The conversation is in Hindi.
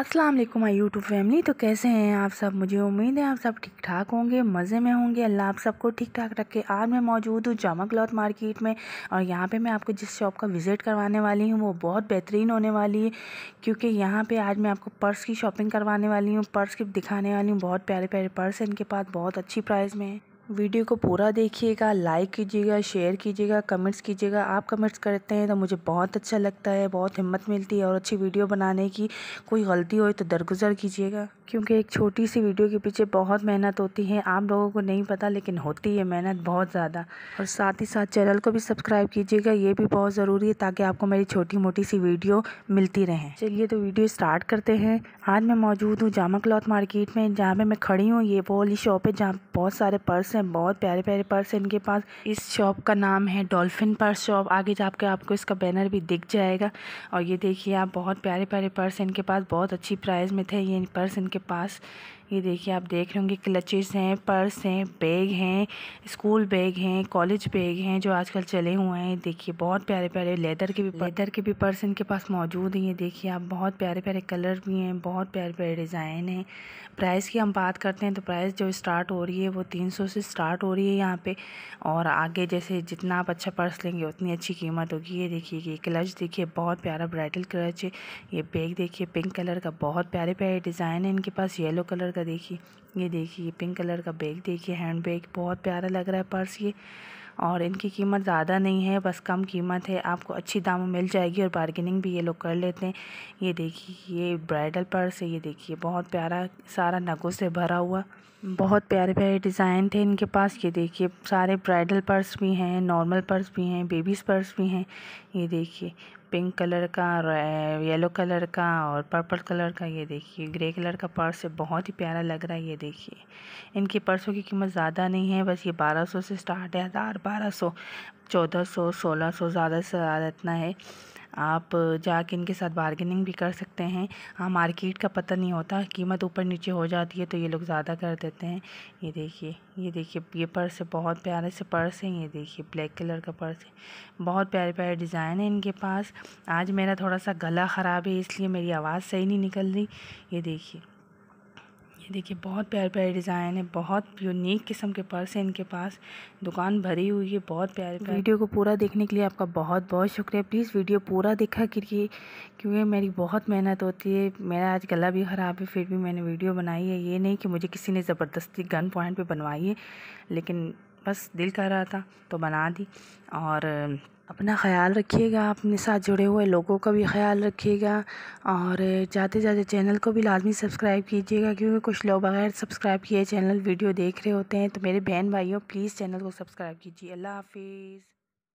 अस्सलाम वालेकुम माई यूट्यूब फैमिली तो कैसे हैं आप सब मुझे उम्मीद है आप सब ठीक ठाक होंगे मज़े में होंगे अल्लाह आप सबको ठीक ठाक रखे आज मैं मौजूद हूँ जामा क्लॉथ मार्केट में और यहाँ पे मैं आपको जिस शॉप का विज़िट करवाने वाली हूँ वो बहुत बेहतरीन होने वाली है क्योंकि यहाँ पे आज मैं आपको पर्स की शॉपिंग करवाने वाली हूँ पर्स की दिखाने वाली हूँ बहुत प्यारे प्यारे पर्स हैं इनके पास बहुत अच्छी प्राइस में है वीडियो को पूरा देखिएगा लाइक कीजिएगा शेयर कीजिएगा कमेंट्स कीजिएगा आप कमेंट्स करते हैं तो मुझे बहुत अच्छा लगता है बहुत हिम्मत मिलती है और अच्छी वीडियो बनाने की कोई गलती हो तो दरगुजर कीजिएगा क्योंकि एक छोटी सी वीडियो के पीछे बहुत मेहनत होती है आप लोगों को नहीं पता लेकिन होती है मेहनत बहुत ज़्यादा और साथ ही साथ चैनल को भी सब्सक्राइब कीजिएगा ये भी बहुत ज़रूरी है ताकि आपको मेरी छोटी मोटी सी वीडियो मिलती रहे चलिए तो वीडियो स्टार्ट करते हैं आज मैं मौजूद हूँ जामा क्लॉथ मार्केट में जहाँ पर मैं खड़ी हूँ ये वो वाली शॉप है जहाँ बहुत सारे पर्स हैं बहुत प्यारे प्यारे पर्स हैं इनके पास इस शॉप का नाम है डॉल्फिन पर्स शॉप आगे जाके आपको इसका बैनर भी दिख जाएगा और ये देखिए आप बहुत प्यारे प्यारे पर्स इनके पास बहुत अच्छी प्राइस में थे ये पर्स इनके के पास ये देखिए आप देख रहे होंगे क्लचेस हैं पर्स हैं बैग हैं स्कूल बैग हैं कॉलेज बैग हैं जो आजकल चले हुए हैं देखिए बहुत प्यारे प्यारे लेदर के भी लेदर के भी पर्स इनके पास मौजूद हैं ये देखिए आप बहुत प्यारे प्यारे कलर भी हैं बहुत प्यारे प्यारे डिज़ाइन हैं प्राइस की हम बात करते हैं तो प्राइस जो स्टार्ट हो रही है वो तीन से स्टार्ट हो रही है यहाँ पर और आगे जैसे जितना आप अच्छा पर्स लेंगे उतनी अच्छी कीमत होगी ये देखिए ये क्लच देखिए बहुत प्यारा ब्राइडल क्लच है ये बैग देखिए पिंक कलर का बहुत प्यारे प्यारे डिज़ाइन है इनके पास येलो कलर का देखिए ये देखिए पिंक कलर का बैग देखिए हैंड बैग बहुत प्यारा लग रहा है पर्स ये और इनकी कीमत ज़्यादा नहीं है बस कम कीमत है आपको अच्छी दाम में मिल जाएगी और बार्गेनिंग भी ये लोग कर लेते हैं ये देखिए ये ब्राइडल पर्स है ये देखिए बहुत प्यारा सारा नगों से भरा हुआ बहुत प्यारे प्यारे डिज़ाइन थे इनके पास ये देखिए सारे ब्राइडल पर्स भी हैं नॉर्मल पर्स भी हैं बेबीज़ पर्स भी हैं ये देखिए पिंक कलर का येलो कलर का और पर्पल कलर का ये देखिए ग्रे कलर का पर्स है बहुत ही प्यारा लग रहा है ये देखिए इनकी पर्सों की कीमत ज़्यादा नहीं है बस ये 1200 से स्टार्ट है हज़ार बारह सौ चौदह सौ सोलह सौ ज़्यादा से ज़्यादा इतना है आप जाके इनके साथ बार्गेनिंग भी कर सकते हैं हाँ मार्केट का पता नहीं होता कीमत ऊपर नीचे हो जाती है तो ये लोग ज़्यादा कर देते हैं ये देखिए ये देखिए ये पर्स बहुत प्यारे से पर्स हैं ये देखिए ब्लैक कलर का पर्स है बहुत प्यारे प्यारे डिज़ाइन है इनके पास आज मेरा थोड़ा सा गला ख़राब है इसलिए मेरी आवाज़ सही नहीं निकल रही ये देखिए ये देखिए बहुत प्यारे प्यारे डिज़ाइन है बहुत यूनिक किस्म के पर्स है इनके पास दुकान भरी हुई है बहुत प्यारे प्यारे वीडियो को पूरा देखने के लिए आपका बहुत बहुत शुक्रिया प्लीज़ वीडियो पूरा देखा करिए क्योंकि मेरी बहुत मेहनत होती है मेरा आज गला भी ख़राब है फिर भी मैंने वीडियो बनाई है ये नहीं कि मुझे किसी ने ज़बरदस्ती गन पॉइंट पर बनवाई है लेकिन बस दिल कर रहा था तो बना दी और अपना ख्याल रखिएगा अपने साथ जुड़े हुए लोगों का भी ख्याल रखिएगा और जाते जाते चैनल को भी लाजमी सब्सक्राइब कीजिएगा क्योंकि कुछ लोग बगैर सब्सक्राइब किए चैनल वीडियो देख रहे होते हैं तो मेरे बहन भाइयों प्लीज़ चैनल को सब्सक्राइब कीजिए अल्लाह हाफिज़